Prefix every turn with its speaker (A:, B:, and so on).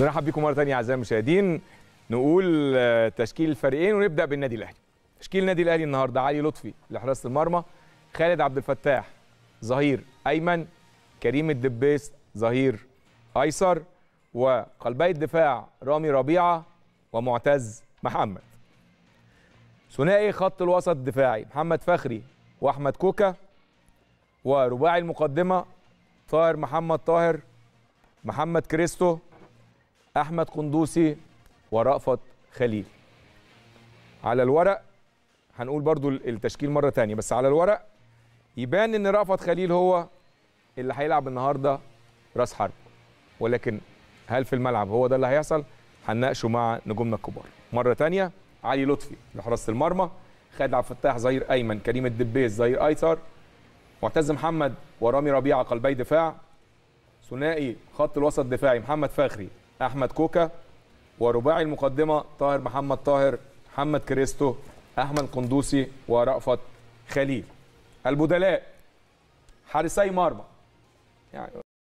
A: نرحب بكم مره ثانيه اعزائي المشاهدين نقول آه، تشكيل الفريقين ونبدا بالنادي الاهلي تشكيل النادي الاهلي النهارده علي لطفي لحراسه المرمى خالد عبد الفتاح ظهير ايمن كريم الدبيس ظهير ايسر وقلبي الدفاع رامي ربيعه ومعتز محمد ثنائي خط الوسط الدفاعي محمد فخري واحمد كوكا ورباعي المقدمه طاهر محمد طاهر محمد كريستو أحمد قندوسي ورأفت خليل على الورق هنقول برضو التشكيل مرة تانية بس على الورق يبان ان رأفت خليل هو اللي هيلعب النهاردة راس حرب ولكن هل في الملعب هو ده اللي هيحصل هنناقشه مع نجومنا الكبار مرة تانية علي لطفي لحراسة المرمى خالد عبد الفتاح ظهير أيمن كريم الدبيس ظهير أيسر معتز محمد ورامي ربيعة قلبي دفاع ثنائي خط الوسط الدفاعي محمد فخري احمد كوكا ورباعي المقدمه طاهر محمد طاهر محمد كريستو احمد قندوسي ورأفت خليل البدلاء حارسي مرمى يعني